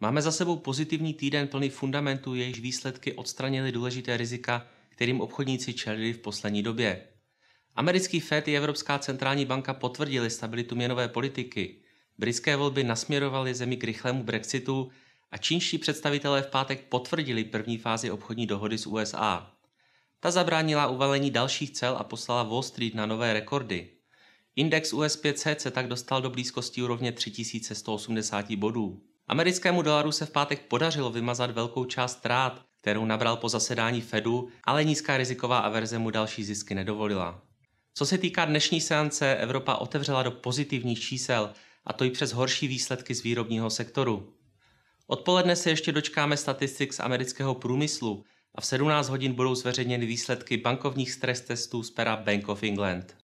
Máme za sebou pozitivní týden plný fundamentů, jejichž výsledky odstranily důležité rizika, kterým obchodníci čelili v poslední době. Americký FED i Evropská centrální banka potvrdili stabilitu měnové politiky. Britské volby nasměrovaly zemi k rychlému Brexitu a čínští představitelé v pátek potvrdili první fázi obchodní dohody s USA. Ta zabránila uvalení dalších cel a poslala Wall Street na nové rekordy. Index US 500 se tak dostal do blízkosti úrovně 3180 bodů. Americkému dolaru se v pátek podařilo vymazat velkou část trát, kterou nabral po zasedání Fedu, ale nízká riziková averze mu další zisky nedovolila. Co se týká dnešní seance, Evropa otevřela do pozitivních čísel, a to i přes horší výsledky z výrobního sektoru. Odpoledne se ještě dočkáme statistik z amerického průmyslu a v 17 hodin budou zveřejněny výsledky bankovních stres testů z pera Bank of England.